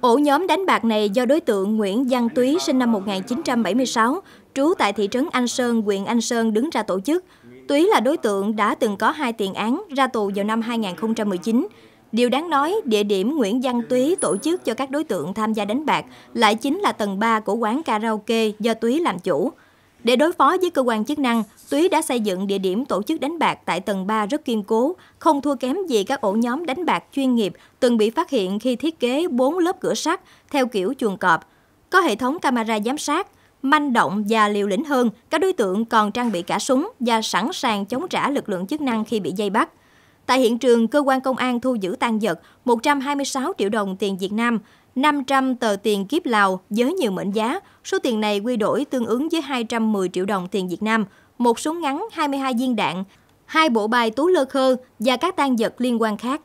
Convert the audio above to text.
Ổ nhóm đánh bạc này do đối tượng Nguyễn Văn Túy sinh năm 1976, trú tại thị trấn Anh Sơn, huyện Anh Sơn đứng ra tổ chức. Túy là đối tượng đã từng có hai tiền án, ra tù vào năm 2019. Điều đáng nói, địa điểm Nguyễn Văn Túy tổ chức cho các đối tượng tham gia đánh bạc lại chính là tầng 3 của quán karaoke do Túy làm chủ. Để đối phó với cơ quan chức năng, Túy đã xây dựng địa điểm tổ chức đánh bạc tại tầng 3 rất kiên cố, không thua kém gì các ổ nhóm đánh bạc chuyên nghiệp từng bị phát hiện khi thiết kế 4 lớp cửa sắt theo kiểu chuồng cọp. Có hệ thống camera giám sát, manh động và liều lĩnh hơn, các đối tượng còn trang bị cả súng và sẵn sàng chống trả lực lượng chức năng khi bị dây bắt. Tại hiện trường, cơ quan công an thu giữ tan vật 126 triệu đồng tiền Việt Nam, 500 tờ tiền kiếp Lào với nhiều mệnh giá. Số tiền này quy đổi tương ứng với 210 triệu đồng tiền Việt Nam, một súng ngắn, 22 viên đạn, hai bộ bài tú lơ khơ và các tang vật liên quan khác.